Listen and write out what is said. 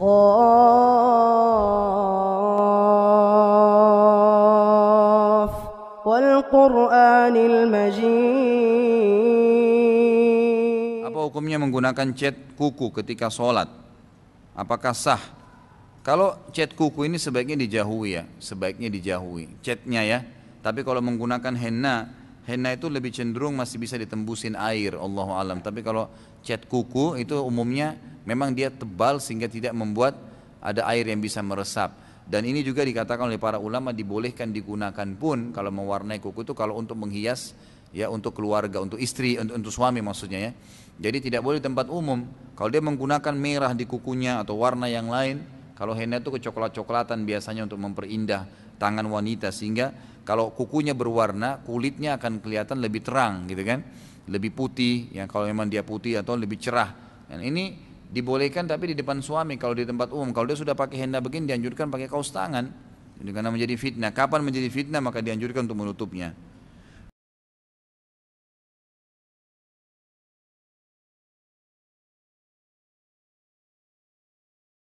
قاف والقرآن المجيد Apa hukumnya menggunakan cat kuku ketika sholat? Apakah sah? Kalau cat kuku ini sebaiknya dijauhi ya, sebaiknya dijauhi. Catnya ya. Tapi kalau menggunakan henna, henna itu lebih cenderung masih bisa ditembusin air, Allah alam. Tapi kalau cat kuku itu umumnya Memang dia tebal sehingga tidak membuat ada air yang bisa meresap. Dan ini juga dikatakan oleh para ulama dibolehkan digunakan pun kalau mewarnai kuku itu kalau untuk menghias ya untuk keluarga, untuk istri, untuk, untuk suami maksudnya ya. Jadi tidak boleh tempat umum. Kalau dia menggunakan merah di kukunya atau warna yang lain, kalau henna itu kecoklat-coklatan biasanya untuk memperindah tangan wanita sehingga kalau kukunya berwarna, kulitnya akan kelihatan lebih terang gitu kan. Lebih putih ya kalau memang dia putih atau lebih cerah. Dan ini dibolehkan tapi di depan suami kalau di tempat umum kalau dia sudah pakai henna begini dianjurkan pakai kaos tangan karena menjadi fitnah kapan menjadi fitnah maka dianjurkan untuk menutupnya